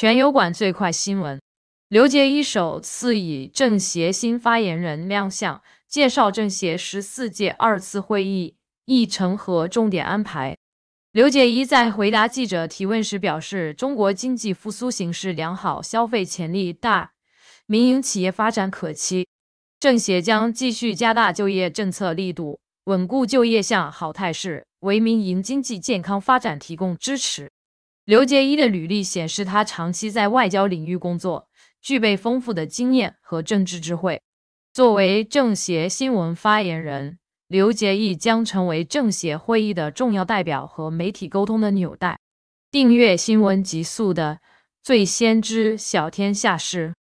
全油管最快新闻：刘杰一首次以政协新发言人亮相，介绍政协十四届二次会议议程和重点安排。刘杰一在回答记者提问时表示，中国经济复苏形势良好，消费潜力大，民营企业发展可期。政协将继续加大就业政策力度，稳固就业向好态势，为民营经济健康发展提供支持。刘杰一的履历显示，他长期在外交领域工作，具备丰富的经验和政治智慧。作为政协新闻发言人，刘杰一将成为政协会议的重要代表和媒体沟通的纽带。订阅《新闻极速》的，最先知晓天下事。